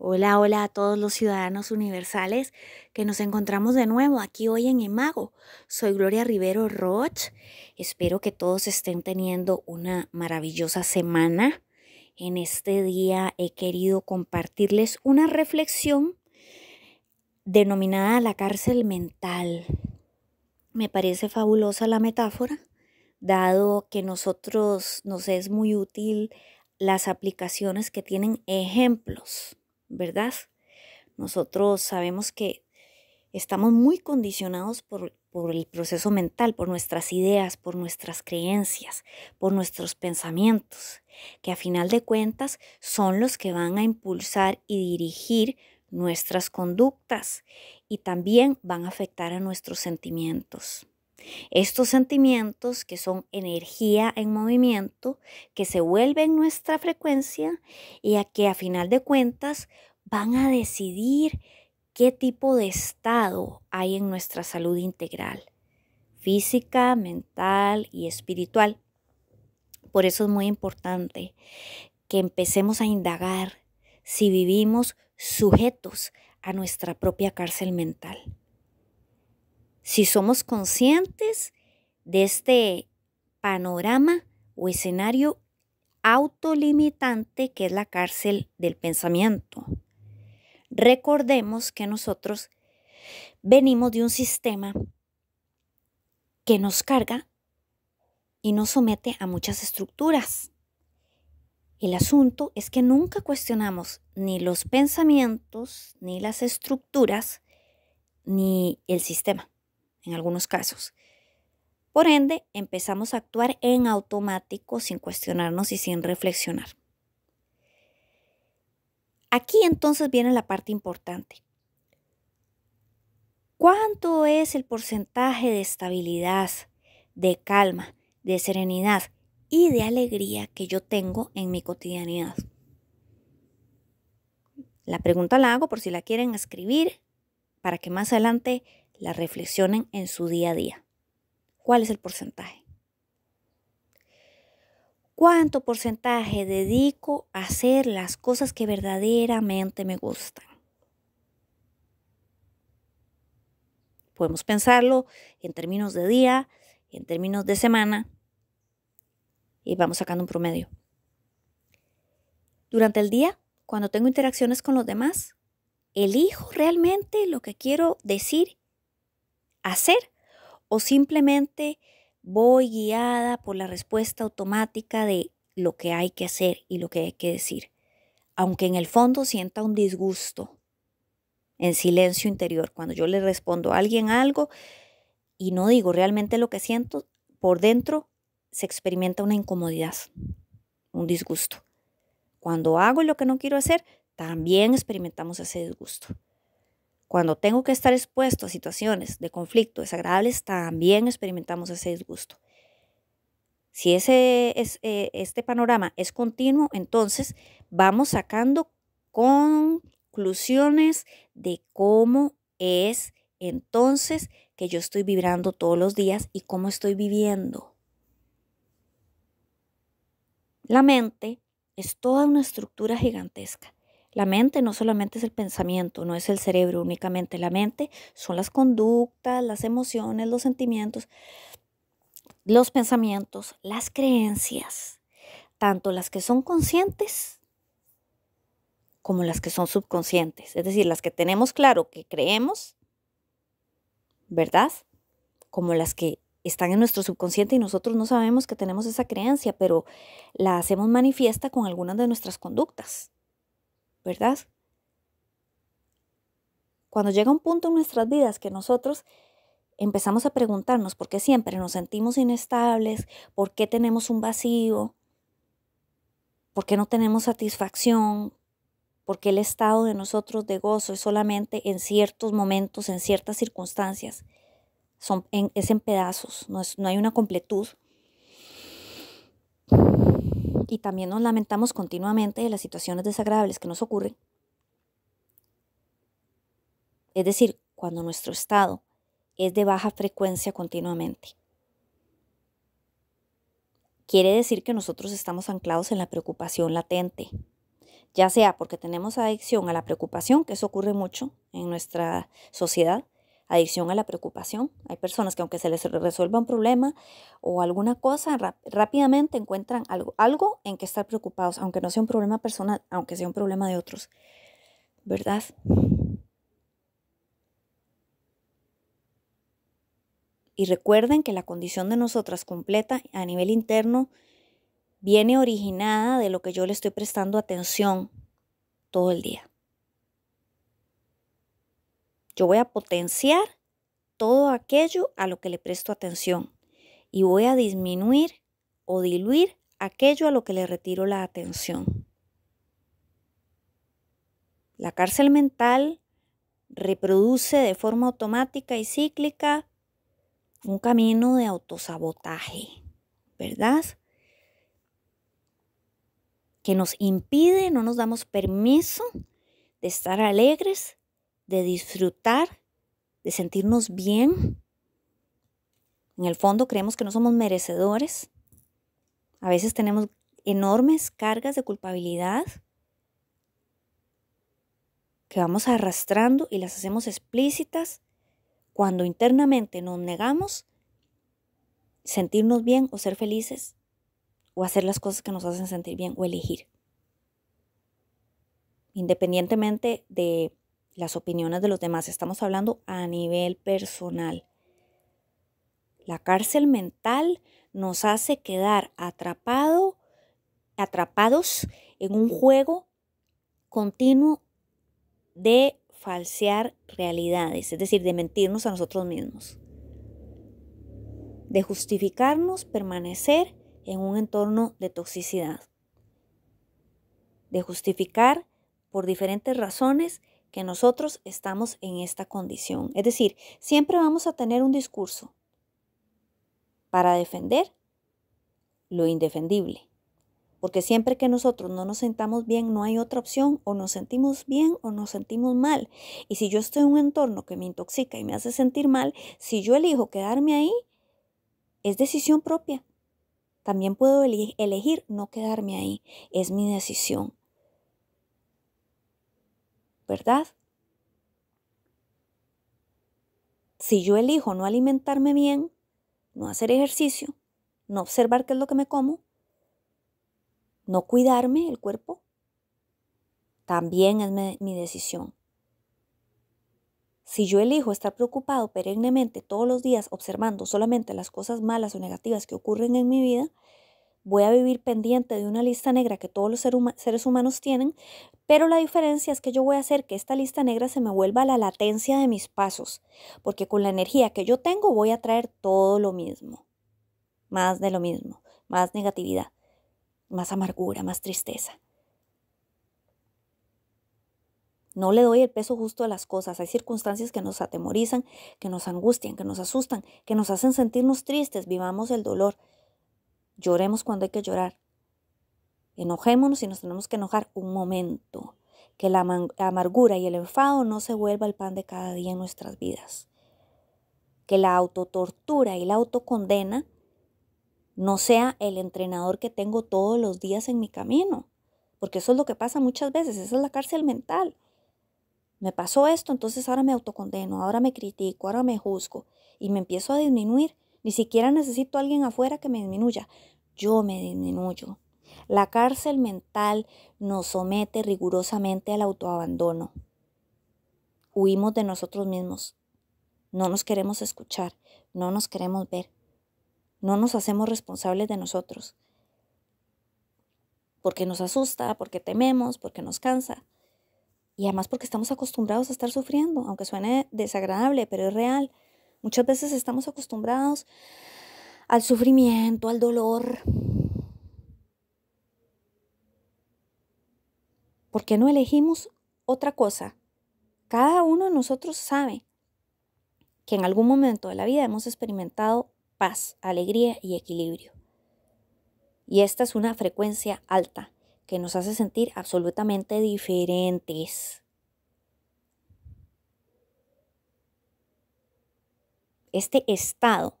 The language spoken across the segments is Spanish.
Hola, hola a todos los ciudadanos universales que nos encontramos de nuevo aquí hoy en Emago. Soy Gloria Rivero Roch. Espero que todos estén teniendo una maravillosa semana. En este día he querido compartirles una reflexión denominada la cárcel mental. Me parece fabulosa la metáfora, dado que nosotros nos es muy útil las aplicaciones que tienen ejemplos ¿verdad? Nosotros sabemos que estamos muy condicionados por, el proceso mental, por nuestras ideas, por nuestras creencias, por nuestros pensamientos, que a final de cuentas son los que van a impulsar y dirigir nuestras conductas y también van a afectar a nuestros sentimientos. Estos sentimientos, que son energía en movimiento, que se vuelven nuestra frecuencia y a que a final de cuentas van a decidir qué tipo de estado hay en nuestra salud integral, física, mental y espiritual. Por eso es muy importante que empecemos a indagar si vivimos sujetos a nuestra propia cárcel mental si somos conscientes de este panorama o escenario autolimitante que es la cárcel del pensamiento. Recordemos que nosotros venimos de un sistema que nos carga y nos somete a muchas estructuras. El asunto es que nunca cuestionamos ni los pensamientos, ni las estructuras, ni el sistema en algunos casos. Por ende, empezamos a actuar en automático sin cuestionarnos y sin reflexionar. Aquí entonces viene la parte importante. ¿Cuánto es el porcentaje de estabilidad, de calma, de serenidad y de alegría que yo tengo en mi cotidianidad? La pregunta la hago por si la quieren escribir para que más adelante la reflexionen en su día a día. ¿Cuál es el porcentaje? ¿Cuánto porcentaje dedico a hacer las cosas que verdaderamente me gustan? Podemos pensarlo en términos de día, en términos de semana, y vamos sacando un promedio. Durante el día, cuando tengo interacciones con los demás, elijo realmente lo que quiero decir hacer o simplemente voy guiada por la respuesta automática de lo que hay que hacer y lo que hay que decir, aunque en el fondo sienta un disgusto en silencio interior. Cuando yo le respondo a alguien algo y no digo realmente lo que siento, por dentro se experimenta una incomodidad, un disgusto. Cuando hago lo que no quiero hacer, también experimentamos ese disgusto. Cuando tengo que estar expuesto a situaciones de conflicto desagradables, también experimentamos ese disgusto. Si ese, es, eh, este panorama es continuo, entonces vamos sacando conclusiones de cómo es entonces que yo estoy vibrando todos los días y cómo estoy viviendo. La mente es toda una estructura gigantesca la mente no solamente es el pensamiento, no es el cerebro únicamente. La mente son las conductas, las emociones, los sentimientos, los pensamientos, las creencias, tanto las que son conscientes como las que son subconscientes. Es decir, las que tenemos claro que creemos, ¿verdad? Como las que están en nuestro subconsciente y nosotros no sabemos que tenemos esa creencia, pero la hacemos manifiesta con algunas de nuestras conductas. ¿verdad? Cuando llega un punto en nuestras vidas que nosotros empezamos a preguntarnos por qué siempre nos sentimos inestables, por qué tenemos un vacío, por qué no tenemos satisfacción, por qué el estado de nosotros de gozo es solamente en ciertos momentos, en ciertas circunstancias, Son es en pedazos, no hay una completud y también nos lamentamos continuamente de las situaciones desagradables que nos ocurren. Es decir, cuando nuestro estado es de baja frecuencia continuamente. Quiere decir que nosotros estamos anclados en la preocupación latente, ya sea porque tenemos adicción a la preocupación, que eso ocurre mucho en nuestra sociedad, adicción a la preocupación. Hay personas que aunque se les resuelva un problema o alguna cosa, rápidamente encuentran algo, algo en que estar preocupados, aunque no sea un problema personal, aunque sea un problema de otros. ¿Verdad? Y recuerden que la condición de nosotras completa a nivel interno viene originada de lo que yo le estoy prestando atención todo el día. Yo voy a potenciar todo aquello a lo que le presto atención y voy a disminuir o diluir aquello a lo que le retiro la atención. La cárcel mental reproduce de forma automática y cíclica un camino de autosabotaje, ¿verdad? Que nos impide, no nos damos permiso de estar alegres, de disfrutar, de sentirnos bien. En el fondo creemos que no somos merecedores. A veces tenemos enormes cargas de culpabilidad que vamos arrastrando y las hacemos explícitas cuando internamente nos negamos sentirnos bien o ser felices o hacer las cosas que nos hacen sentir bien o elegir. Independientemente de las opiniones de los demás, estamos hablando a nivel personal. La cárcel mental nos hace quedar atrapado, atrapados en un juego continuo de falsear realidades, es decir, de mentirnos a nosotros mismos, de justificarnos permanecer en un entorno de toxicidad, de justificar por diferentes razones nosotros estamos en esta condición. Es decir, siempre vamos a tener un discurso para defender lo indefendible. Porque siempre que nosotros no nos sentamos bien, no hay otra opción. O nos sentimos bien o nos sentimos mal. Y si yo estoy en un entorno que me intoxica y me hace sentir mal, si yo elijo quedarme ahí, es decisión propia. También puedo elegir no quedarme ahí. Es mi decisión. ¿verdad? Si yo elijo no alimentarme bien, no hacer ejercicio, no observar qué es lo que me como, no cuidarme el cuerpo, también es mi, decisión. Si yo elijo estar preocupado perennemente todos los días observando solamente las cosas malas o negativas que ocurren en mi vida, voy a vivir pendiente de una lista negra que todos los seres humanos tienen, pero la diferencia es que yo voy a hacer que esta lista negra se me vuelva la latencia de mis pasos, porque con la energía que yo tengo voy a traer todo lo mismo, más de lo mismo, más negatividad, más amargura, más tristeza. No le doy el peso justo a las cosas. Hay circunstancias que nos atemorizan, que nos angustian, que nos asustan, que nos hacen sentirnos tristes. Vivamos el dolor. Lloremos cuando hay que llorar. Enojémonos si nos tenemos que enojar un momento. Que la amargura y el enfado no se vuelva el pan de cada día en nuestras vidas. Que la autotortura y la autocondena no sea el entrenador que tengo todos los días en mi camino. Porque eso es lo que pasa muchas veces, esa es la cárcel mental. Me pasó esto, entonces ahora me autocondeno, ahora me critico, ahora me juzgo y me empiezo a disminuir ni siquiera necesito a alguien afuera que me disminuya. Yo me disminuyo. La cárcel mental nos somete rigurosamente al autoabandono. Huimos de nosotros mismos. No nos queremos escuchar. No nos queremos ver. No nos hacemos responsables de nosotros. Porque nos asusta, porque tememos, porque nos cansa. Y además porque estamos acostumbrados a estar sufriendo, aunque suene desagradable, pero es real. Muchas veces estamos acostumbrados al sufrimiento, al dolor. ¿Por qué no elegimos otra cosa? Cada uno de nosotros sabe que en algún momento de la vida hemos experimentado paz, alegría y equilibrio. Y esta es una frecuencia alta que nos hace sentir absolutamente diferentes. este estado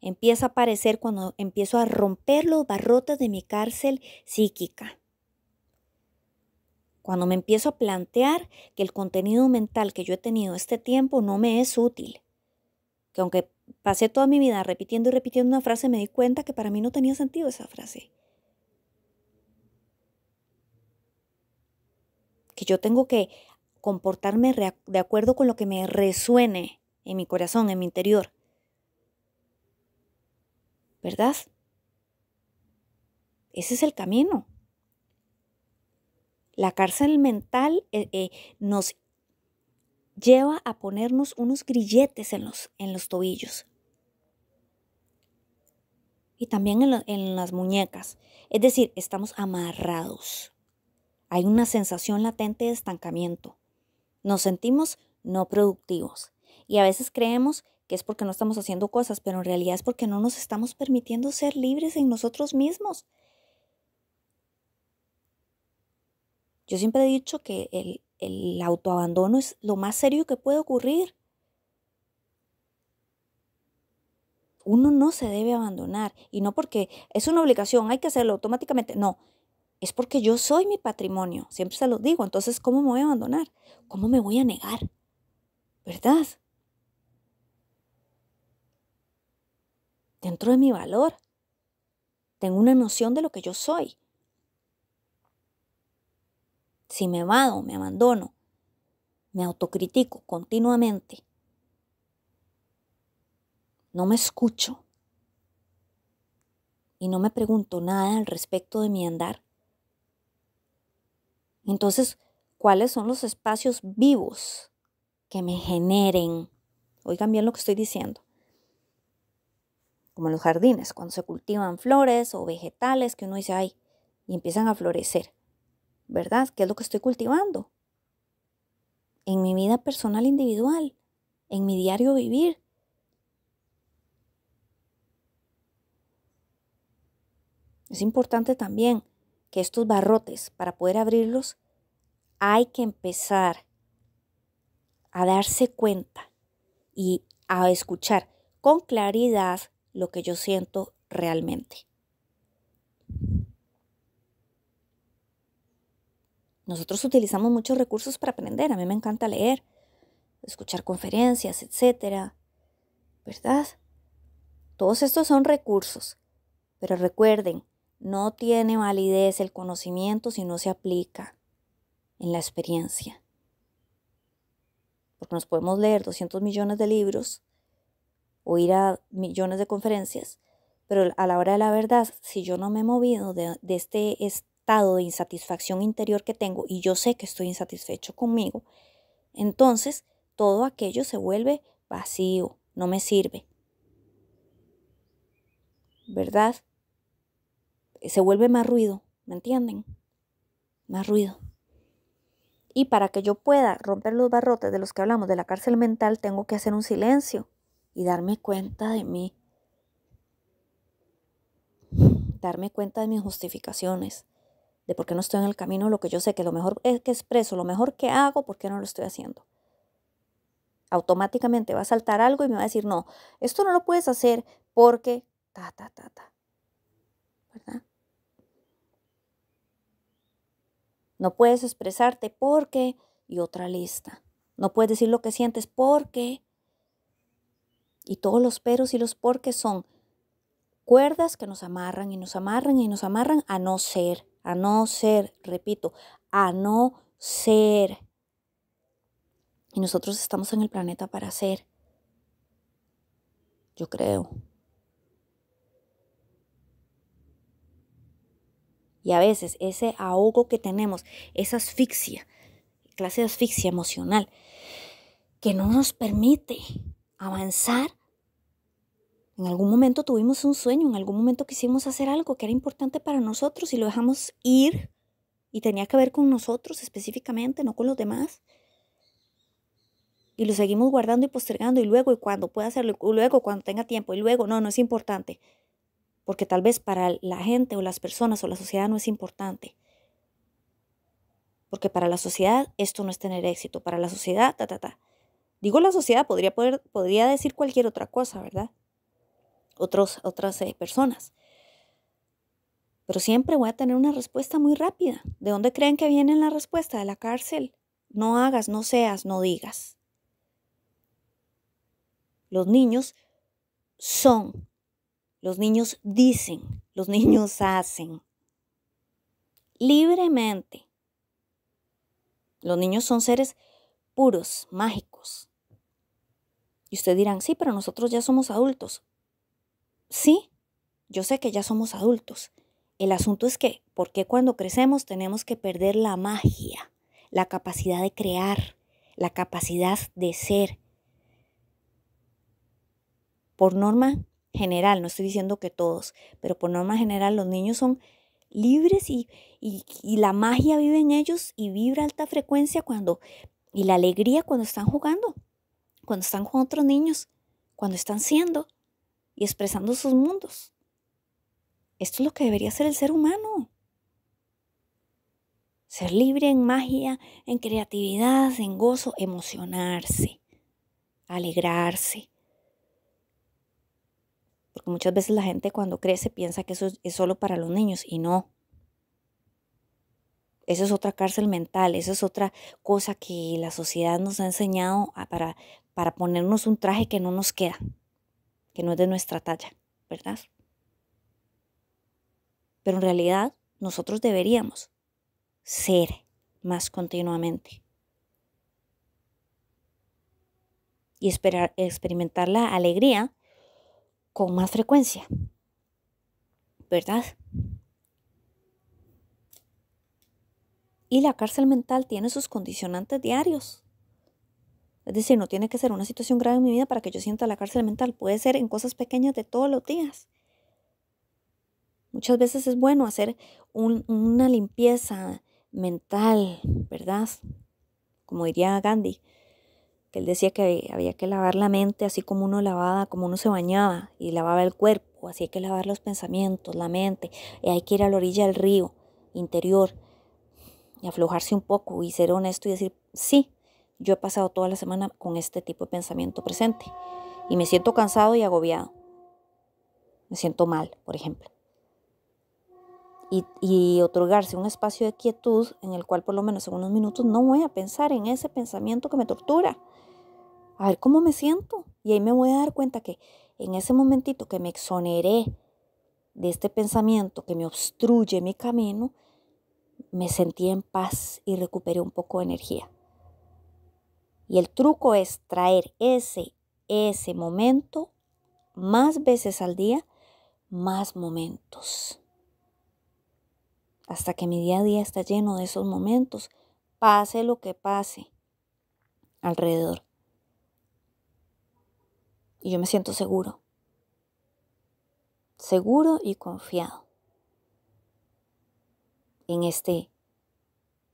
empieza a aparecer cuando empiezo a romper los barrotes de mi cárcel psíquica. Cuando me empiezo a plantear que el contenido mental que yo he tenido este tiempo no me es útil. Que aunque pasé toda mi vida repitiendo y repitiendo una frase, me di cuenta que para mí no tenía sentido esa frase. Que yo tengo que comportarme de acuerdo con lo que me resuene en mi corazón, en mi interior. ¿Verdad? Ese es el camino. La cárcel mental eh, eh, nos lleva a ponernos unos grilletes en los, en los tobillos y también en las muñecas. Es decir, estamos amarrados. Hay una sensación latente de estancamiento. Nos sentimos no productivos. Y a veces creemos que es porque no estamos haciendo cosas, pero en realidad es porque no nos estamos permitiendo ser libres en nosotros mismos. Yo siempre he dicho que el, autoabandono es lo más serio que puede ocurrir. uno no se debe abandonar y no porque es una obligación, hay que hacerlo automáticamente, no, es porque yo soy mi patrimonio, siempre se lo digo, entonces ¿cómo me voy a abandonar? ¿Cómo me voy a negar? ¿Verdad? dentro de mi valor. Tengo una noción de lo que yo soy. Si me vado, me abandono, me autocritico continuamente, no me escucho y no me pregunto nada al respecto de mi andar, entonces, ¿cuáles son los espacios vivos que me generen? Oigan bien lo que estoy diciendo como en los jardines, cuando se cultivan flores o vegetales que uno dice, ay, y empiezan a florecer, ¿verdad? ¿Qué es lo que estoy cultivando? En mi vida personal individual, en mi diario vivir. Es importante también que estos barrotes, para poder abrirlos, hay que empezar a darse cuenta y a escuchar con claridad lo que yo siento realmente. Nosotros utilizamos muchos recursos para aprender. A mí me encanta leer, escuchar conferencias, etc. ¿Verdad? Todos estos son recursos. Pero recuerden, no tiene validez el conocimiento si no se aplica en la experiencia. Porque nos podemos leer 200 millones de libros, o ir a millones de conferencias, pero a la hora de la verdad, si yo no me he movido de, este estado de insatisfacción interior que tengo y yo sé que estoy insatisfecho conmigo, entonces todo aquello se vuelve vacío, no me sirve. ¿Verdad? Se vuelve más ruido, ¿me entienden? Más ruido. Y para que yo pueda romper los barrotes de los que hablamos de la cárcel mental, tengo que hacer un silencio y darme cuenta de mí, darme cuenta de mis justificaciones, de por qué no estoy en el camino, lo que yo sé que lo mejor es que expreso, lo mejor que hago, por qué no lo estoy haciendo. Automáticamente va a saltar algo y me va a decir, no, esto no lo puedes hacer porque ta, ta, ta, ta. ¿Verdad? No puedes expresarte porque y otra lista. No puedes decir lo que sientes porque y todos los peros y los porques son cuerdas que nos amarran y nos amarran y nos amarran a no ser, a no ser, repito, a no ser. Y nosotros estamos en el planeta para ser. Yo creo. Y a veces ese ahogo que tenemos, esa asfixia, clase de asfixia emocional, que no nos permite avanzar. En algún momento tuvimos un sueño, en algún momento quisimos hacer algo que era importante para nosotros y lo dejamos ir y tenía que ver con nosotros específicamente, no con los demás. Y lo seguimos guardando y postergando y luego y cuando pueda hacerlo, y luego cuando tenga tiempo y luego no, no es importante. Porque tal vez para la gente o las personas o la sociedad no es importante. Porque para la sociedad esto no es tener éxito, para la sociedad, ta, ta, ta. Digo la sociedad, podría, poder, podría decir cualquier otra cosa, ¿verdad? Otros, otras eh, personas. Pero siempre voy a tener una respuesta muy rápida. ¿De dónde creen que viene la respuesta? De la cárcel. No hagas, no seas, no digas. Los niños son, los niños dicen, los niños hacen. Libremente. Los niños son seres puros, mágicos y ustedes dirán, sí, pero nosotros ya somos adultos. Sí, yo sé que ya somos adultos. El asunto es que, ¿por qué cuando crecemos tenemos que perder la magia, la capacidad de crear, la capacidad de ser? Por norma general, no estoy diciendo que todos, pero por norma general los niños son libres y, y, la magia vive en ellos y vibra alta frecuencia cuando y la alegría cuando están jugando cuando están con otros niños, cuando están siendo y expresando sus mundos. Esto es lo que debería ser el ser humano. Ser libre en magia, en creatividad, en gozo, emocionarse, alegrarse. Porque muchas veces la gente cuando crece piensa que eso es solo para los niños y no. Eso es otra cárcel mental, eso es otra cosa que la sociedad nos ha enseñado para, para ponernos un traje que no nos queda, que no es de nuestra talla, ¿verdad? Pero en realidad nosotros deberíamos ser más continuamente y experimentar la alegría con más frecuencia, ¿verdad? Y la cárcel mental tiene sus condicionantes diarios. Es decir, no tiene que ser una situación grave en mi vida para que yo sienta la cárcel mental. Puede ser en cosas pequeñas de todos los días. Muchas veces es bueno hacer una limpieza mental, ¿verdad? Como diría Gandhi, que él decía que había que lavar la mente así como uno lavaba, como uno se bañaba y lavaba el cuerpo, así hay que lavar los pensamientos, la mente, y hay que ir a la orilla del río interior y aflojarse un poco y ser honesto y decir, sí, yo he pasado toda la semana con este tipo de pensamiento presente y me siento cansado y agobiado. Me siento mal, por ejemplo. Y, otorgarse un espacio de quietud en el cual por lo menos en unos minutos no voy a pensar en ese pensamiento que me tortura. A ver cómo me siento. Y ahí me voy a dar cuenta que en ese momentito que me exoneré de este pensamiento que me obstruye mi camino, me sentí en paz y recuperé un poco de energía. Y el truco es traer ese, ese momento más veces al día, más momentos. Hasta que mi día a día está lleno de esos momentos, pase lo que pase alrededor. Y yo me siento seguro. Seguro y confiado en este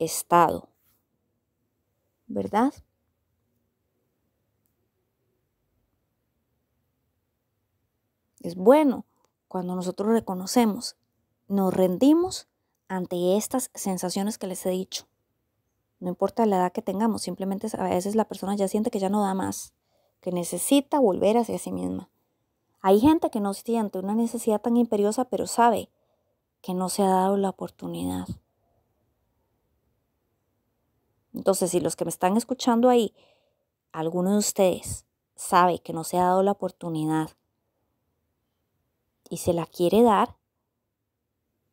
estado. ¿Verdad? Es bueno cuando nosotros reconocemos, nos rendimos ante estas sensaciones que les he dicho. No importa la edad que tengamos, simplemente a veces la persona ya siente que ya no da más, que necesita volver hacia sí misma. Hay gente que no siente una necesidad tan imperiosa, pero sabe que no se ha dado la oportunidad. Entonces, si los que me están escuchando ahí, alguno de ustedes sabe que no se ha dado la oportunidad y se la quiere dar,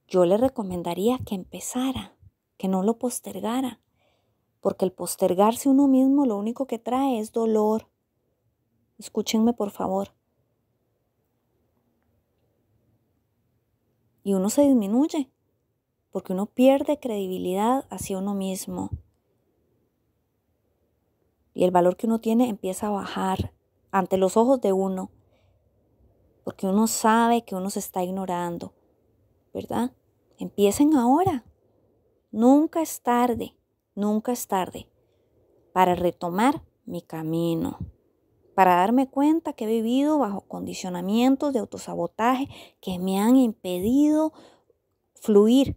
yo le recomendaría que empezara, que no lo postergara, porque el postergarse uno mismo lo único que trae es dolor. Escúchenme por favor. Y uno se disminuye, porque uno pierde credibilidad hacia uno mismo. Y el valor que uno tiene empieza a bajar ante los ojos de uno porque uno sabe que uno se está ignorando, ¿verdad? Empiecen ahora. Nunca es tarde, nunca es tarde para retomar mi camino, para darme cuenta que he vivido bajo condicionamientos de autosabotaje que me han impedido fluir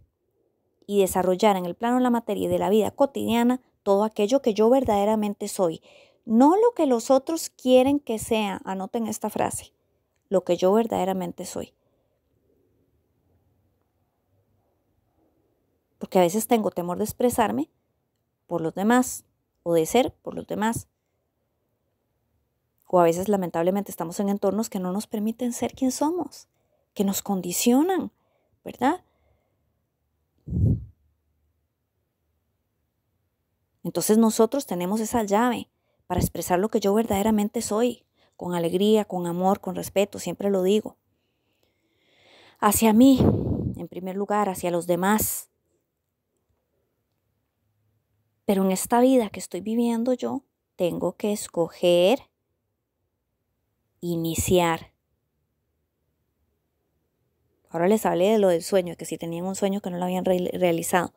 y desarrollar en el plano de la materia y de la vida cotidiana todo aquello que yo verdaderamente soy, no lo que los otros quieren que sea, anoten esta frase, lo que yo verdaderamente soy. Porque a veces tengo temor de expresarme por los demás o de ser por los demás. O a veces lamentablemente estamos en entornos que no nos permiten ser quien somos, que nos condicionan, ¿verdad? Entonces nosotros tenemos esa llave para expresar lo que yo verdaderamente soy con alegría, con amor, con respeto, siempre lo digo. Hacia mí, en primer lugar, hacia los demás. Pero en esta vida que estoy viviendo yo, tengo que escoger iniciar. Ahora les hablé de lo del sueño, que si tenían un sueño que no lo habían realizado.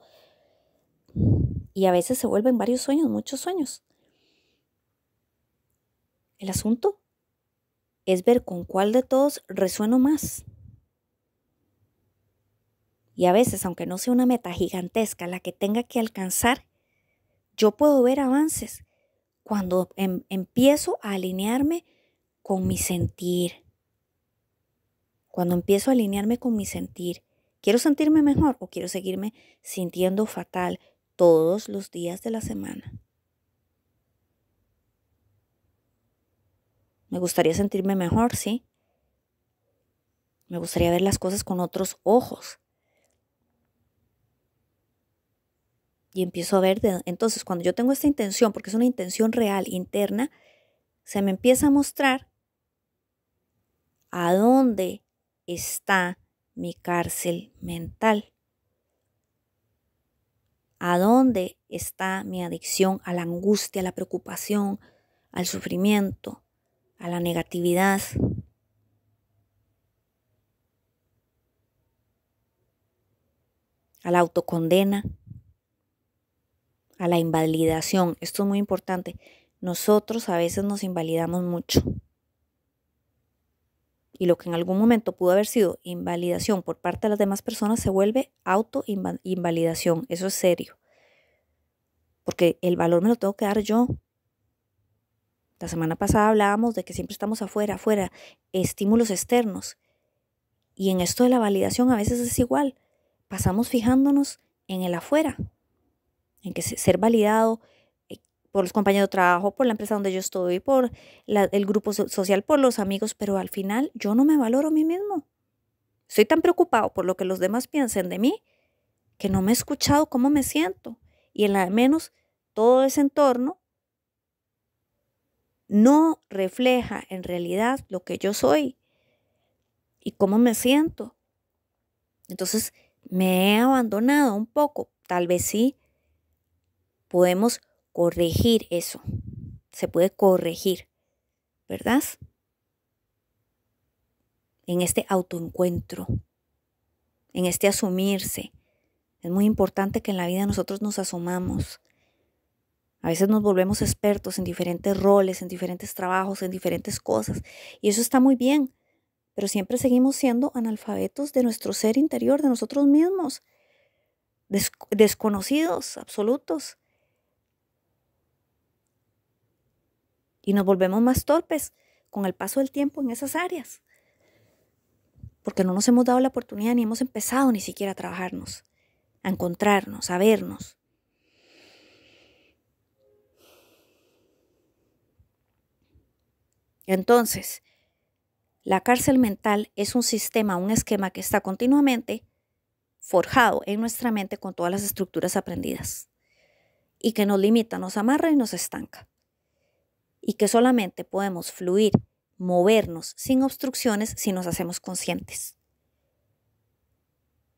Y a veces se vuelven varios sueños, muchos sueños. El asunto es ver con cuál de todos resueno más. Y a veces, aunque no sea una meta gigantesca la que tenga que alcanzar, yo puedo ver avances cuando em, empiezo a alinearme con mi sentir. Cuando empiezo a alinearme con mi sentir. ¿Quiero sentirme mejor o quiero seguirme sintiendo fatal todos los días de la semana? Me gustaría sentirme mejor, sí. Me gustaría ver las cosas con otros ojos. Y empiezo a ver, entonces cuando yo tengo esta intención, porque es una intención real, interna, se me empieza a mostrar a dónde está mi cárcel mental. ¿A dónde está mi adicción a la angustia, a la preocupación, al sufrimiento? a la negatividad. a la autocondena, a la invalidación. Esto es muy importante. Nosotros a veces nos invalidamos mucho. Y lo que en algún momento pudo haber sido invalidación por parte de las demás personas se vuelve autoinvalidación. Eso es serio. Porque el valor me lo tengo que dar yo. La semana pasada hablábamos de que siempre estamos afuera, afuera, estímulos externos. Y en esto de la validación a veces es igual. Pasamos fijándonos en el afuera, en que ser validado eh, por los compañeros de trabajo, por la empresa donde yo estoy, por el grupo social, por los amigos, pero al final yo no me valoro a mí mismo. soy tan preocupado por lo que los demás piensen de mí que no me he escuchado cómo me siento. Y en la menos todo ese entorno no refleja en realidad lo que yo soy y cómo me siento. Entonces, me he abandonado un poco, tal vez sí. Podemos corregir eso. Se puede corregir, ¿verdad? En este autoencuentro, en este asumirse. Es muy importante que en la vida nosotros nos asomamos. A veces nos volvemos expertos en diferentes roles, en diferentes trabajos, en diferentes cosas, y eso está muy bien, pero siempre seguimos siendo analfabetos de nuestro ser interior, de nosotros mismos, desconocidos, absolutos. Y nos volvemos más torpes con el paso del tiempo en esas áreas, porque no nos hemos dado la oportunidad ni hemos empezado ni siquiera a trabajarnos, a encontrarnos, a vernos. Entonces, la cárcel mental es un sistema, un esquema que está continuamente forjado en nuestra mente con todas las estructuras aprendidas y que nos limita, nos amarra y nos estanca. Y que solamente podemos fluir, movernos sin obstrucciones si nos hacemos conscientes.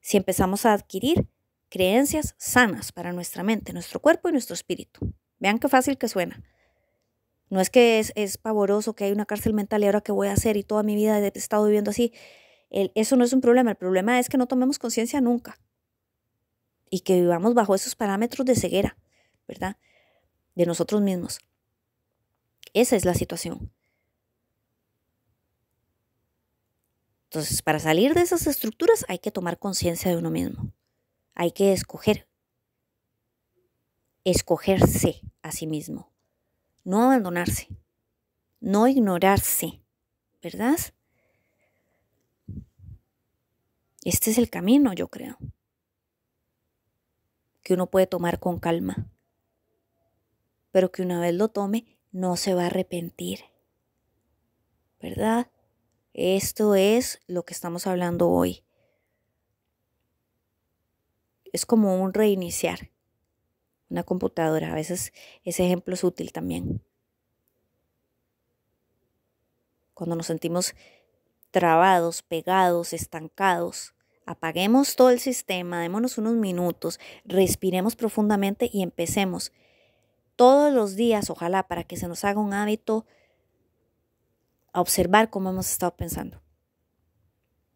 Si empezamos a adquirir creencias sanas para nuestra mente, nuestro cuerpo y nuestro espíritu. Vean qué fácil que suena. No es que es, pavoroso que hay una cárcel mental y ahora qué voy a hacer y toda mi vida he estado viviendo así. eso no es un problema, el problema es que no tomemos conciencia nunca y que vivamos bajo esos parámetros de ceguera, ¿verdad? De nosotros mismos. Esa es la situación. Entonces, para salir de esas estructuras hay que tomar conciencia de uno mismo. Hay que escoger. Escogerse a sí mismo no abandonarse, no ignorarse, ¿verdad? Este es el camino, yo creo, que uno puede tomar con calma, pero que una vez lo tome no se va a arrepentir, ¿verdad? Esto es lo que estamos hablando hoy. Es como un reiniciar una computadora. A veces ese ejemplo es útil también. Cuando nos sentimos trabados, pegados, estancados, apaguemos todo el sistema, démonos unos minutos, respiremos profundamente y empecemos todos los días, ojalá, para que se nos haga un hábito a observar cómo hemos estado pensando.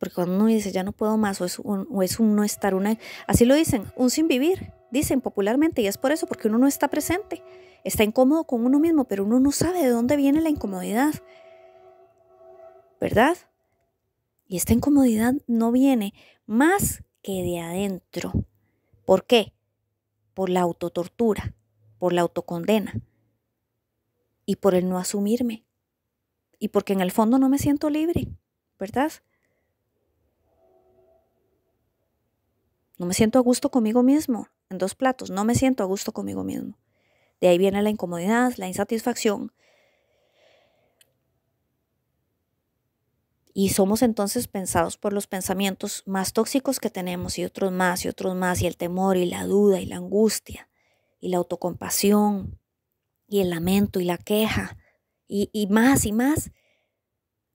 Porque cuando uno dice, ya no puedo más, o es un, es un no estar, una, así lo dicen, un sin vivir dicen popularmente, y es por eso, porque uno no está presente, está incómodo con uno mismo, pero uno no sabe de dónde viene la incomodidad, ¿verdad? Y esta incomodidad no viene más que de adentro. ¿Por qué? Por la autotortura, por la autocondena y por el no asumirme. Y porque en el fondo no me siento libre, ¿verdad? No me siento a gusto conmigo mismo en dos platos, no me siento a gusto conmigo mismo. De ahí viene la incomodidad, la insatisfacción. Y somos entonces pensados por los pensamientos más tóxicos que tenemos y otros más y otros más, y el temor y la duda y la angustia y la autocompasión y el lamento y la queja y, más y más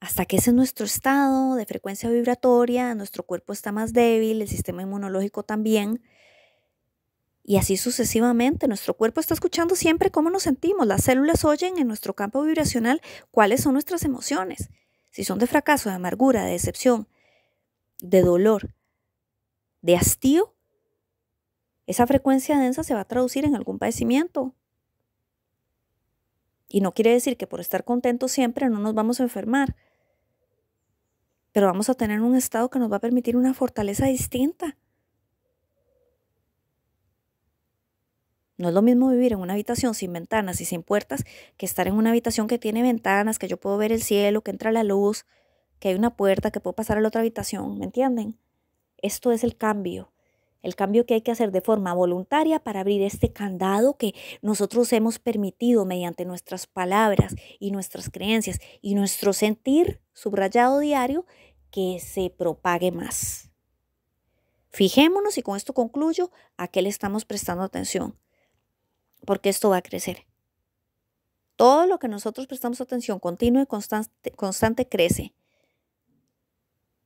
hasta que ese es nuestro estado de frecuencia vibratoria, nuestro cuerpo está más débil, el sistema inmunológico también, y así sucesivamente, nuestro cuerpo está escuchando siempre cómo nos sentimos. Las células oyen en nuestro campo vibracional cuáles son nuestras emociones. Si son de fracaso, de amargura, de decepción, de dolor, de hastío, esa frecuencia densa se va a traducir en algún padecimiento. Y no quiere decir que por estar contentos siempre no nos vamos a enfermar, pero vamos a tener un estado que nos va a permitir una fortaleza distinta No es lo mismo vivir en una habitación sin ventanas y sin puertas que estar en una habitación que tiene ventanas, que yo puedo ver el cielo, que entra la luz, que hay una puerta, que puedo pasar a la otra habitación, ¿me entienden? Esto es el cambio. El cambio que hay que hacer de forma voluntaria para abrir este candado que nosotros hemos permitido mediante nuestras palabras y nuestras creencias y nuestro sentir subrayado diario que se propague más. Fijémonos, y con esto concluyo, a qué le estamos prestando atención porque esto va a crecer. Todo lo que nosotros prestamos atención continua y constante, constante crece.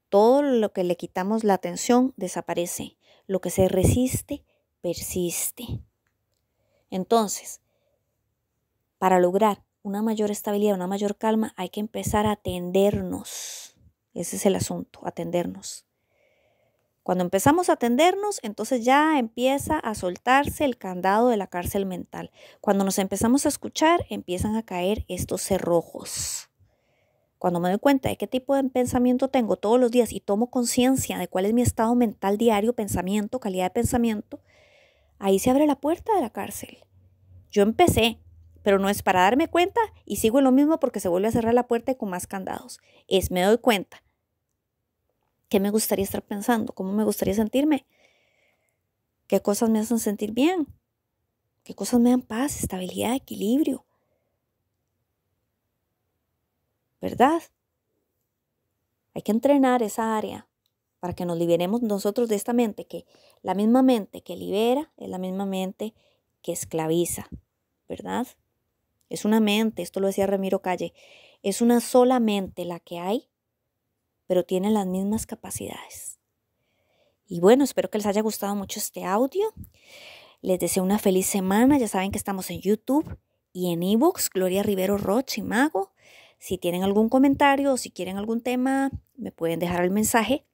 Todo lo que le quitamos la atención desaparece. Lo que se resiste, persiste. Entonces, para lograr una mayor estabilidad, una mayor calma, hay que empezar a atendernos. Ese es el asunto, atendernos. Cuando empezamos a atendernos, entonces ya empieza a soltarse el candado de la cárcel mental. Cuando nos empezamos a escuchar, empiezan a caer estos cerrojos. Cuando me doy cuenta de qué tipo de pensamiento tengo todos los días y tomo conciencia de cuál es mi estado mental diario, pensamiento, calidad de pensamiento, ahí se abre la puerta de la cárcel. Yo empecé, pero no es para darme cuenta y sigo lo mismo porque se vuelve a cerrar la puerta con más candados. Es me doy cuenta, ¿Qué me gustaría estar pensando? ¿Cómo me gustaría sentirme? ¿Qué cosas me hacen sentir bien? ¿Qué cosas me dan paz, estabilidad, equilibrio? ¿Verdad? Hay que entrenar esa área para que nos liberemos nosotros de esta mente, que la misma mente que libera es la misma mente que esclaviza, ¿verdad? Es una mente, esto lo decía Ramiro Calle, es una sola mente la que hay pero tienen las mismas capacidades. Y bueno, espero que les haya gustado mucho este audio. Les deseo una feliz semana. Ya saben que estamos en YouTube y en eBooks, Gloria Rivero Roche y Mago. Si tienen algún comentario o si quieren algún tema, me pueden dejar el mensaje.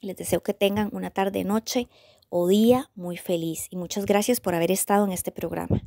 Les deseo que tengan una tarde, noche o día muy feliz y muchas gracias por haber estado en este programa.